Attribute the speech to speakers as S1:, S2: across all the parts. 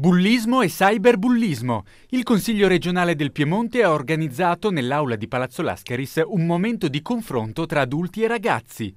S1: Bullismo e cyberbullismo. Il Consiglio regionale del Piemonte ha organizzato nell'aula di Palazzo Lascaris un momento di confronto tra adulti e ragazzi.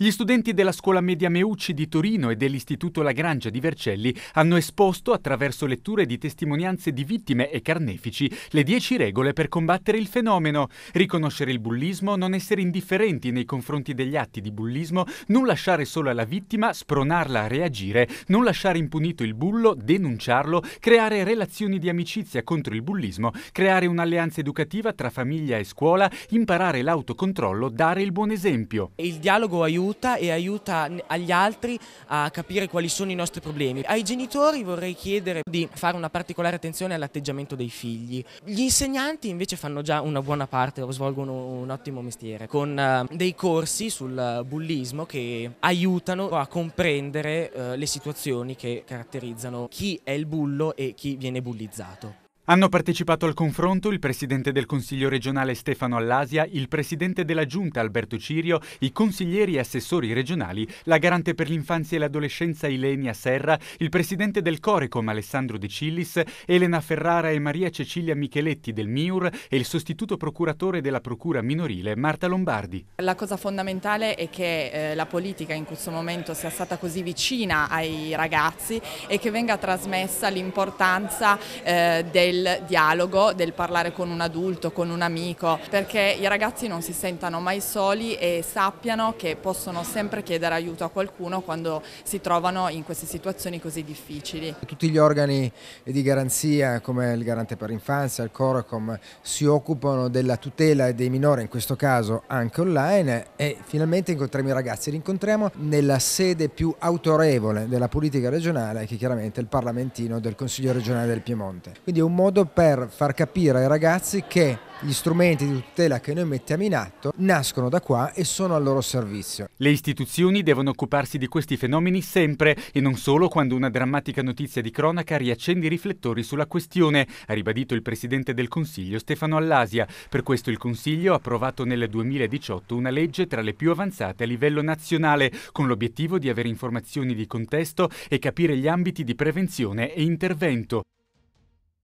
S1: Gli studenti della scuola media Meucci di Torino e dell'istituto Lagrangia di Vercelli hanno esposto, attraverso letture di testimonianze di vittime e carnefici, le 10 regole per combattere il fenomeno. Riconoscere il bullismo, non essere indifferenti nei confronti degli atti di bullismo, non lasciare sola la vittima, spronarla a reagire, non lasciare impunito il bullo, denunciarlo, creare relazioni di amicizia contro il bullismo, creare un'alleanza educativa tra
S2: famiglia e scuola, imparare l'autocontrollo, dare il buon esempio. Il dialogo aiuta aiuta e aiuta agli altri a capire quali sono i nostri problemi. Ai genitori vorrei chiedere di fare una particolare attenzione all'atteggiamento dei figli. Gli insegnanti invece fanno già una buona parte svolgono un ottimo mestiere con eh, dei corsi sul bullismo che aiutano a comprendere eh, le situazioni che caratterizzano chi è il bullo e chi viene bullizzato.
S1: Hanno partecipato al confronto il Presidente del Consiglio regionale Stefano Allasia, il Presidente della Giunta Alberto Cirio, i consiglieri e assessori regionali, la Garante per l'infanzia e l'adolescenza Ilenia Serra, il Presidente del Corecom Alessandro De Cillis, Elena Ferrara e Maria Cecilia Micheletti del MIUR e il sostituto procuratore della Procura minorile Marta Lombardi.
S3: La cosa fondamentale è che eh, la politica in questo momento sia stata così vicina ai ragazzi e che venga trasmessa l'importanza eh, del del dialogo, del parlare con un adulto, con un amico, perché i ragazzi non si sentano mai soli e sappiano che possono sempre chiedere aiuto a qualcuno quando si trovano in queste situazioni così difficili.
S4: Tutti gli organi di garanzia come il Garante per l'infanzia, il Coracom, si occupano della tutela dei minori, in questo caso anche online e finalmente incontriamo i ragazzi, li incontriamo nella sede più autorevole della politica regionale che chiaramente è il Parlamentino del Consiglio regionale del Piemonte. Quindi è un modo modo per far capire ai ragazzi che gli strumenti di tutela che noi mettiamo in atto nascono da qua e sono al loro servizio. Le istituzioni
S1: devono occuparsi di questi fenomeni sempre e non solo quando una drammatica notizia di cronaca riaccende i riflettori sulla questione, ha ribadito il Presidente del Consiglio Stefano Allasia. Per questo il Consiglio ha approvato nel 2018 una legge tra le più avanzate a livello nazionale con l'obiettivo di avere informazioni di contesto e capire gli ambiti di prevenzione e intervento.